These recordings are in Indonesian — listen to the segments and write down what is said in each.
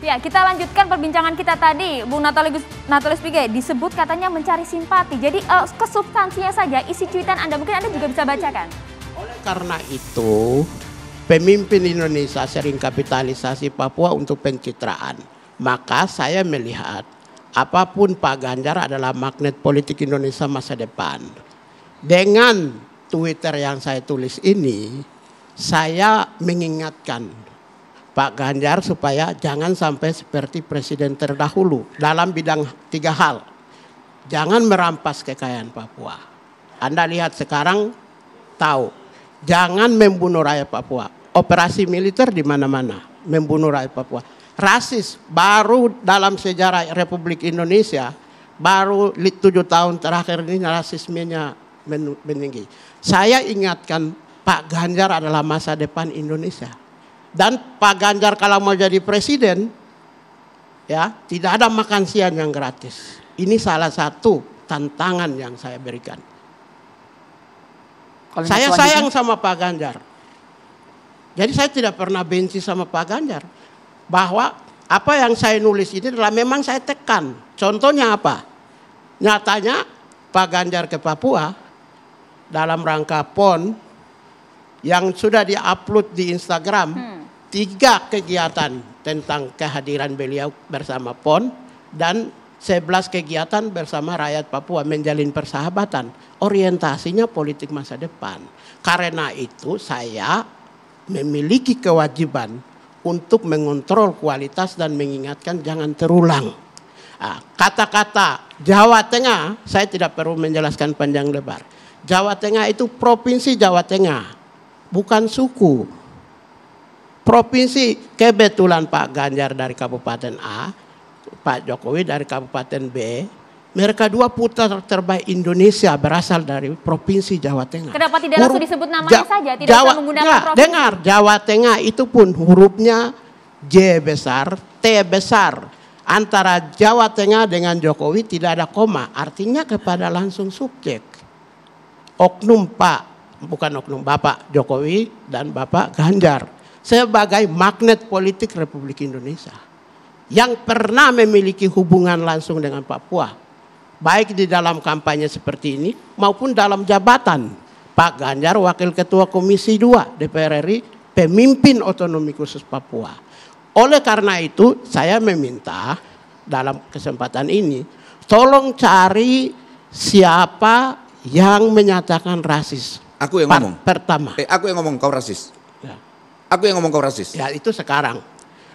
Ya, kita lanjutkan perbincangan kita tadi. Bu Natalius, Natalius Pige disebut katanya mencari simpati. Jadi uh, eh, ke saja, isi cuitan Anda mungkin Anda juga bisa bacakan. Oleh karena itu, pemimpin Indonesia sering kapitalisasi Papua untuk pencitraan. Maka saya melihat apapun Pak Ganjar adalah magnet politik Indonesia masa depan. Dengan Twitter yang saya tulis ini, saya mengingatkan Pak Ganjar supaya jangan sampai seperti presiden terdahulu dalam bidang tiga hal. Jangan merampas kekayaan Papua. Anda lihat sekarang tahu. Jangan membunuh rakyat Papua. Operasi militer di mana-mana membunuh rakyat Papua. Rasis baru dalam sejarah Republik Indonesia baru tujuh tahun terakhir ini rasismenya meninggi. Saya ingatkan Pak Ganjar adalah masa depan Indonesia. Dan Pak Ganjar kalau mau jadi presiden, ya tidak ada makan siang yang gratis. Ini salah satu tantangan yang saya berikan. Kalau saya sayang sama Pak Ganjar. Jadi saya tidak pernah benci sama Pak Ganjar. Bahwa apa yang saya nulis ini adalah memang saya tekan. Contohnya apa? Nyatanya Pak Ganjar ke Papua dalam rangka PON yang sudah di-upload di Instagram. Hmm tiga kegiatan tentang kehadiran beliau bersama PON dan 11 kegiatan bersama rakyat Papua menjalin persahabatan. Orientasinya politik masa depan. Karena itu saya memiliki kewajiban untuk mengontrol kualitas dan mengingatkan jangan terulang. Ah, kata-kata Jawa Tengah, saya tidak perlu menjelaskan panjang lebar. Jawa Tengah itu provinsi Jawa Tengah, bukan suku provinsi kebetulan Pak Ganjar dari Kabupaten A, Pak Jokowi dari Kabupaten B, mereka dua putra terbaik Indonesia berasal dari provinsi Jawa Tengah. Kenapa tidak Huruf, langsung disebut namanya ja, saja? Tidak Jawa, usah menggunakan enggak, provinsi. Dengar, Jawa Tengah itu pun hurufnya J besar, T besar. Antara Jawa Tengah dengan Jokowi tidak ada koma. Artinya kepada langsung subjek. Oknum Pak, bukan oknum Bapak Jokowi dan Bapak Ganjar sebagai magnet politik Republik Indonesia yang pernah memiliki hubungan langsung dengan Papua baik di dalam kampanye seperti ini maupun dalam jabatan Pak Ganjar Wakil Ketua Komisi 2 DPR RI pemimpin otonomi khusus Papua. Oleh karena itu saya meminta dalam kesempatan ini tolong cari siapa yang menyatakan rasis. Aku yang ngomong. Pertama. Eh, aku yang ngomong kau rasis. Aku yang ngomong kau rasis. Ya itu sekarang.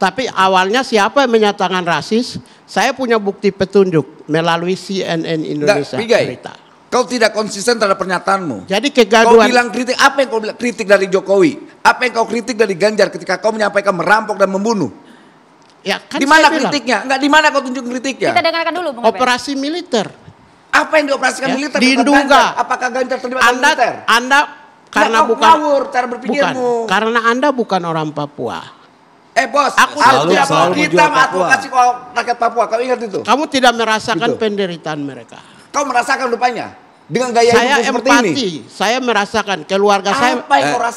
Tapi awalnya siapa yang menyatakan rasis? Saya punya bukti petunjuk melalui CNN Indonesia Nggak, Kau tidak konsisten terhadap pernyataanmu. Jadi kegaduhan. Kau bilang kritik apa yang kau bilang kritik dari Jokowi? Apa yang kau kritik dari Ganjar ketika kau menyampaikan merampok dan membunuh? Ya, kan di mana kritiknya? Enggak di mana kau tunjuk kritiknya? Kita dengarkan dulu, Bung Operasi militer. Apa yang dioperasikan ya, militer? Di Apakah Ganjar terlibat militer? Anda karena ya, bukan ngawur cara berpikirmu. Bukan, karena Anda bukan orang Papua. Eh bos, aku selalu, tidak selalu kita aku kasih kalau rakyat Papua. Kamu ingat itu? Kamu tidak merasakan gitu. penderitaan mereka. Kau merasakan rupanya dengan gaya saya hidup seperti empati, ini. Saya merasakan keluarga Apa saya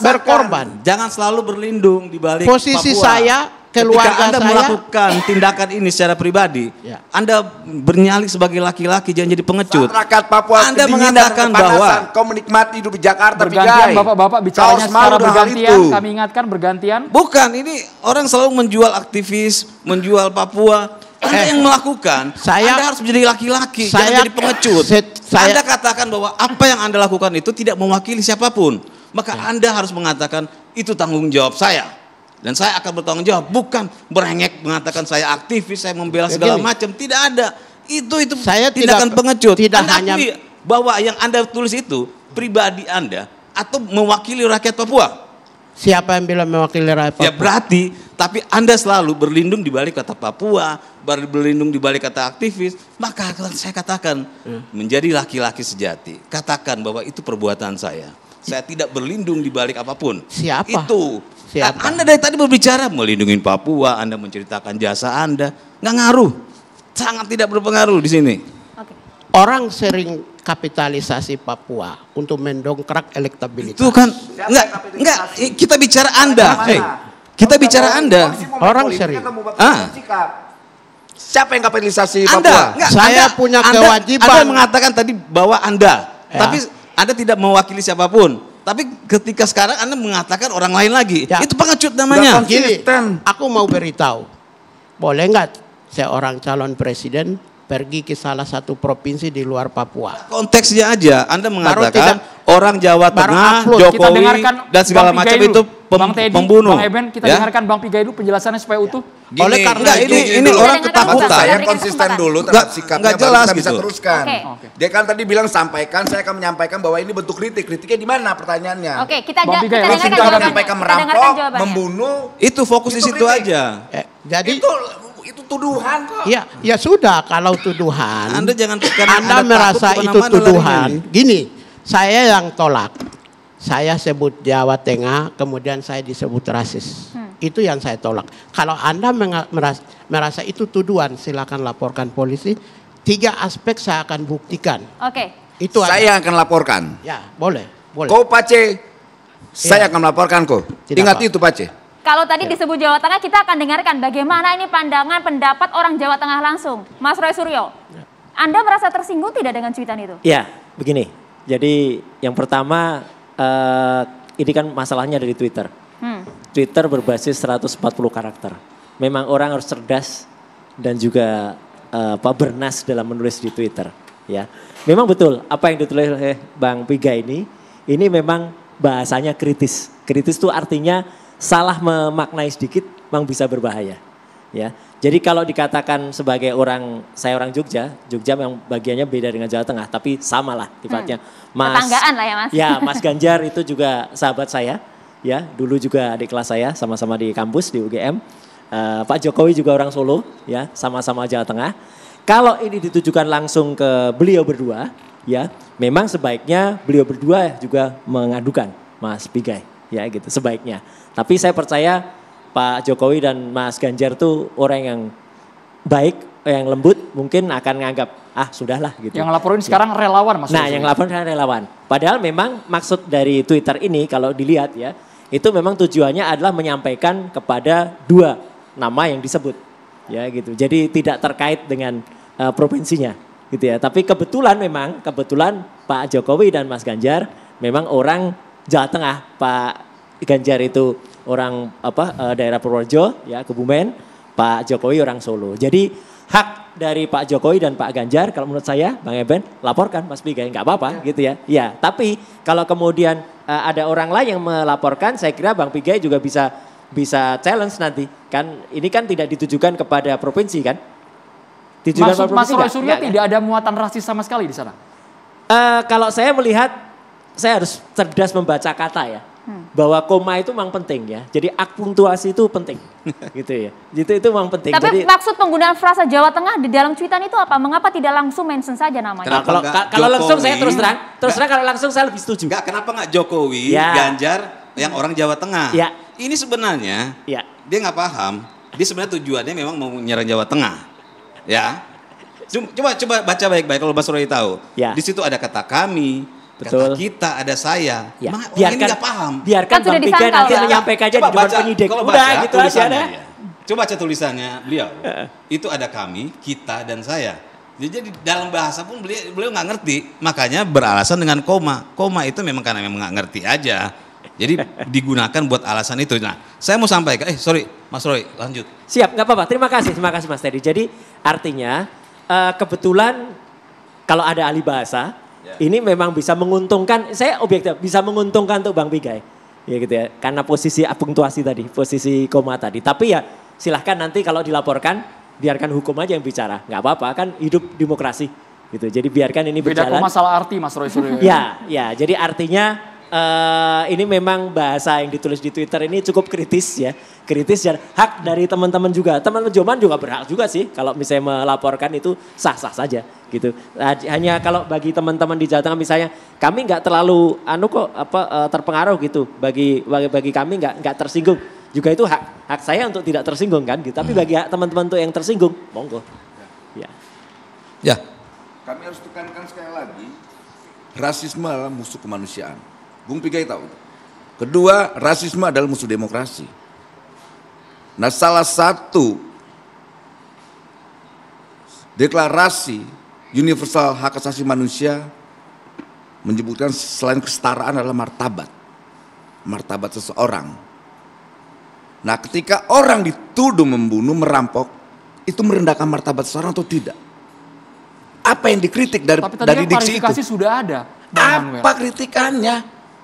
berkorban. Jangan selalu berlindung di balik Posisi Papua. saya keluarga Ketika Anda saya, melakukan tindakan ini secara pribadi, ya. Anda bernyali sebagai laki-laki jangan jadi pengecut. Rakyat Papua Anda mengatakan bahwa kau menikmati hidup di Jakarta bergantian Bapak-bapak bicaranya secara bergantian, itu. kami ingatkan bergantian. Bukan, ini orang selalu menjual aktivis, menjual Papua. Anda eh, yang melakukan, saya, Anda harus menjadi laki-laki, saya, jangan jadi pengecut. Saya, saya, anda katakan bahwa apa yang Anda lakukan itu tidak mewakili siapapun. Maka ya. Anda harus mengatakan itu tanggung jawab saya dan saya akan bertanggung jawab, bukan berengek mengatakan saya aktivis, saya membela ya, segala macam, tidak ada. Itu itu saya tidak akan pengecut. Tidak anda hanya bahwa yang Anda tulis itu pribadi Anda atau mewakili rakyat Papua. Siapa yang bilang mewakili rakyat ya, Papua? Ya berarti, tapi Anda selalu berlindung di balik kata Papua, berlindung di balik kata aktivis, maka saya katakan hmm. menjadi laki-laki sejati. Katakan bahwa itu perbuatan saya saya tidak berlindung di balik apapun. Siapa? Itu. Siapa? Nah, anda dari tadi berbicara melindungi Papua, Anda menceritakan jasa Anda, nggak ngaruh. Sangat tidak berpengaruh di sini. Oke. Orang sering kapitalisasi Papua untuk mendongkrak elektabilitas. Itu kan enggak enggak kita bicara Anda. Hey, eh, kita bicara Anda. Orang sering. Ah. Siapa yang kapitalisasi anda, Papua? Enggak, saya anda, punya anda, kewajiban. Anda mengatakan tadi bahwa Anda, ya. tapi anda tidak mewakili siapapun. Tapi ketika sekarang Anda mengatakan orang lain lagi, ya. itu pengecut namanya. Gini, aku mau beritahu, boleh nggak seorang calon presiden pergi ke salah satu provinsi di luar Papua. Konteksnya aja, Anda mengatakan tidak, orang Jawa Tengah, upload, Jokowi dan segala macam itu pem, Bang Teddy, pembunuh. Bang Eben, kita ya? dengarkan Bang Pigai dulu penjelasannya supaya ya. utuh. Gini, Oleh karena enggak, ini ini orang ketakutan. Saya konsisten dulu terhadap sikapnya enggak jelas bisa gitu. teruskan. Okay. okay. Dia kan tadi bilang sampaikan, saya akan menyampaikan bahwa ini bentuk kritik. Kritiknya di mana pertanyaannya? Oke, okay, kita, kita, kita dengarkan jawabannya. menyampaikan merampok, membunuh. Itu fokus di situ aja. Eh, jadi itu tuduhan kok. Ya, ya sudah kalau tuduhan. Anda jangan anda, anda merasa itu tuduhan. Gini, saya yang tolak. Saya sebut Jawa Tengah, kemudian saya disebut rasis. Hmm. Itu yang saya tolak. Kalau Anda merasa, merasa itu tuduhan, silakan laporkan polisi. Tiga aspek saya akan buktikan. Oke. Okay. Itu saya ada. akan laporkan. Ya, boleh, boleh. Kau Pace, saya ya. akan melaporkan kok. Ingat apa. itu Pace. Kalau tadi ya. disebut Jawa Tengah, kita akan dengarkan bagaimana ini pandangan pendapat orang Jawa Tengah langsung. Mas Roy Suryo, ya. Anda merasa tersinggung tidak dengan cuitan itu? Ya, begini. Jadi yang pertama, uh, ini kan masalahnya dari Twitter. Hmm. Twitter berbasis 140 karakter. Memang orang harus cerdas dan juga uh, apa bernas dalam menulis di Twitter. Ya, memang betul apa yang ditulis oleh Bang Piga ini. Ini memang bahasanya kritis. Kritis itu artinya salah memaknai sedikit memang bisa berbahaya. Ya. Jadi kalau dikatakan sebagai orang saya orang Jogja, Jogja yang bagiannya beda dengan Jawa Tengah, tapi samalah tipatnya. Hmm, Mas, Tetanggaan lah ya Mas. Ya, Mas Ganjar itu juga sahabat saya, ya dulu juga adik kelas saya, sama-sama di kampus di UGM. Uh, eh, Pak Jokowi juga orang Solo, ya sama-sama Jawa Tengah. Kalau ini ditujukan langsung ke beliau berdua, ya memang sebaiknya beliau berdua juga mengadukan Mas Pigai ya gitu sebaiknya. Tapi saya percaya Pak Jokowi dan Mas Ganjar tuh orang yang baik, yang lembut, mungkin akan nganggap ah sudahlah gitu. Yang laporin sekarang ya. relawan mas Nah, yang laporin sekarang relawan. Padahal memang maksud dari Twitter ini kalau dilihat ya, itu memang tujuannya adalah menyampaikan kepada dua nama yang disebut. Ya gitu. Jadi tidak terkait dengan uh, provinsinya gitu ya. Tapi kebetulan memang kebetulan Pak Jokowi dan Mas Ganjar memang orang Jawa Tengah Pak Ganjar itu orang apa eh, daerah Purworejo ya Kebumen, Pak Jokowi orang Solo. Jadi hak dari Pak Jokowi dan Pak Ganjar kalau menurut saya Bang Eben laporkan Mas Biga nggak apa-apa ya. gitu ya. Ya, tapi kalau kemudian uh, ada orang lain yang melaporkan saya kira Bang Biga juga bisa bisa challenge nanti kan ini kan tidak ditujukan kepada provinsi kan ditujukan Maksud, provinsi Mas Surya tidak ada muatan rasis sama sekali di sana uh, kalau saya melihat saya harus cerdas membaca kata ya. Hmm. Bahwa koma itu memang penting ya. Jadi akuntuasi itu penting. gitu ya. Itu itu memang penting. Tapi Jadi, maksud penggunaan frasa Jawa Tengah di dalam cuitan itu apa? Mengapa tidak langsung mention saja namanya? Kenapa nah, kalau enggak, kalau Jokowi, langsung saya terus terang, terus terang kalau langsung saya lebih setuju. Enggak, kenapa enggak Jokowi, ya. Ganjar yang orang Jawa Tengah? Ya. Ini sebenarnya ya. dia nggak paham. Dia sebenarnya tujuannya memang mau nyerang Jawa Tengah. Ya. Coba coba baca baik-baik kalau Mas Roy tahu. Ya. Di situ ada kata kami, Betul. Kata kita ada saya. Ya. Mah, biarkan nggak paham. Biarkan kan sudah Bang nanti ya. menyampaikan aja di depan penyidik. Kalau baca, gitu aja. Ya. Coba baca tulisannya beliau. itu ada kami, kita dan saya. Jadi dalam bahasa pun beliau beliau nggak ngerti, makanya beralasan dengan koma. Koma itu memang karena memang nggak ngerti aja. Jadi digunakan buat alasan itu. Nah, saya mau sampaikan, eh sorry, Mas Roy, lanjut. Siap, nggak apa-apa. Terima kasih, terima kasih Mas Teddy. Jadi artinya eh, kebetulan kalau ada ahli bahasa Yeah. Ini memang bisa menguntungkan, saya objektif, bisa menguntungkan untuk Bang Pigai. Ya gitu ya, karena posisi apuntuasi tadi, posisi koma tadi. Tapi ya silahkan nanti kalau dilaporkan, biarkan hukum aja yang bicara. Nggak apa-apa, kan hidup demokrasi gitu. Jadi biarkan ini berjalan. Beda masalah arti Mas Roy Suryo. ya, ya. Jadi artinya uh, ini memang bahasa yang ditulis di Twitter ini cukup kritis ya. Kritis dan hak dari teman-teman juga. Teman-teman Joman juga berhak juga sih kalau misalnya melaporkan itu sah-sah saja gitu. Hanya kalau bagi teman-teman di Jawa Tengah misalnya kami nggak terlalu anu kok apa eh, terpengaruh gitu bagi bagi, bagi kami nggak nggak tersinggung. Juga itu hak hak saya untuk tidak tersinggung kan gitu. Tapi hmm. bagi teman-teman tuh yang tersinggung monggo. Ya. Ya. Kami harus tekankan sekali lagi rasisme adalah musuh kemanusiaan Bung Pigai tahu. Kedua, rasisme adalah musuh demokrasi. Nah, salah satu deklarasi universal hak asasi manusia menyebutkan selain kesetaraan adalah martabat. Martabat seseorang. Nah, ketika orang dituduh membunuh, merampok, itu merendahkan martabat seseorang atau tidak? Apa yang dikritik dari Tapi dari kan diksi itu? sudah ada. Bang Apa Manuel. kritikannya?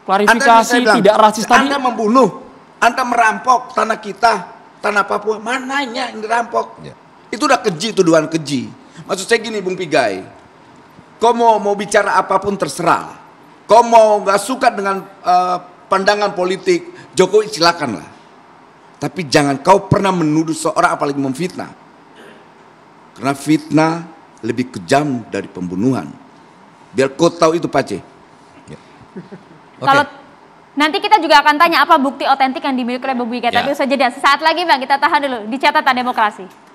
klarifikasi bilang, tidak rasis tadi. Anda membunuh, Anda merampok tanah kita, tanah Papua, mananya yang dirampok? Ya. Itu udah keji, tuduhan keji. Maksud saya gini Bung Pigai, kau mau mau bicara apapun terserah. Kau mau nggak suka dengan uh, pandangan politik Jokowi silakanlah. Tapi jangan kau pernah menuduh seorang apalagi memfitnah. Karena fitnah lebih kejam dari pembunuhan. Biar kau tahu itu Pace. Ya. Okay. Kalau nanti kita juga akan tanya apa bukti otentik yang dimiliki oleh Bobi Wika. Yeah. Tapi usah jeda. Sesaat lagi Bang, kita tahan dulu di catatan demokrasi.